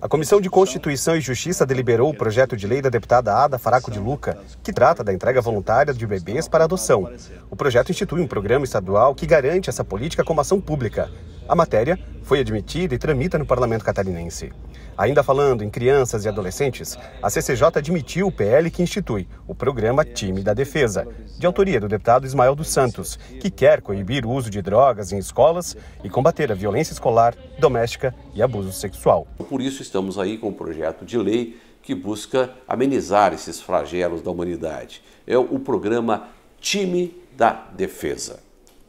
A Comissão de Constituição e Justiça deliberou o projeto de lei da deputada Ada Faraco de Luca, que trata da entrega voluntária de bebês para adoção. O projeto institui um programa estadual que garante essa política como ação pública. A matéria foi admitida e tramita no parlamento catarinense. Ainda falando em crianças e adolescentes, a CCJ admitiu o PL que institui o programa Time da Defesa, de autoria do deputado Ismael dos Santos, que quer coibir o uso de drogas em escolas e combater a violência escolar, doméstica e abuso sexual. Por isso estamos aí com um projeto de lei que busca amenizar esses flagelos da humanidade. É o programa Time da Defesa.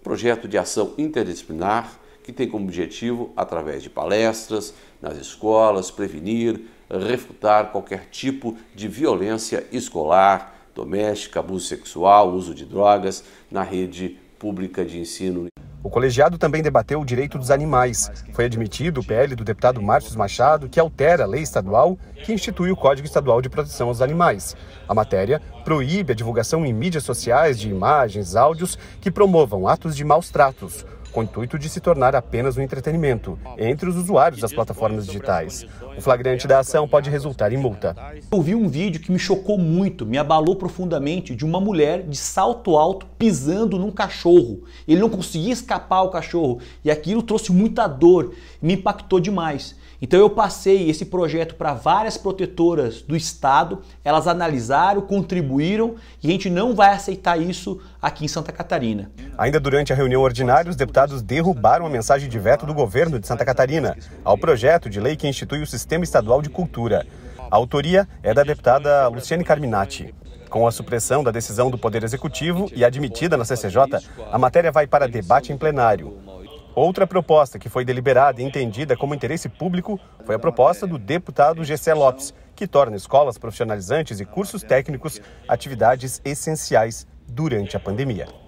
Projeto de ação interdisciplinar que tem como objetivo, através de palestras nas escolas, prevenir, refutar qualquer tipo de violência escolar, doméstica, abuso sexual, uso de drogas na rede pública de ensino. O colegiado também debateu o direito dos animais. Foi admitido o PL do deputado Márcio Machado, que altera a lei estadual que institui o Código Estadual de Proteção aos Animais. A matéria proíbe a divulgação em mídias sociais de imagens, áudios que promovam atos de maus tratos com o intuito de se tornar apenas um entretenimento entre os usuários das plataformas digitais. O flagrante da ação pode resultar em multa. Eu vi um vídeo que me chocou muito, me abalou profundamente, de uma mulher de salto alto pisando num cachorro. Ele não conseguia escapar o cachorro e aquilo trouxe muita dor, me impactou demais. Então eu passei esse projeto para várias protetoras do estado, elas analisaram, contribuíram e a gente não vai aceitar isso aqui em Santa Catarina. Ainda durante a reunião ordinária, os deputados derrubaram a mensagem de veto do governo de Santa Catarina ao projeto de lei que institui o Sistema Estadual de Cultura. A autoria é da deputada Luciane Carminati. Com a supressão da decisão do Poder Executivo e admitida na CCJ, a matéria vai para debate em plenário. Outra proposta que foi deliberada e entendida como interesse público foi a proposta do deputado Gessé Lopes, que torna escolas profissionalizantes e cursos técnicos atividades essenciais durante a pandemia.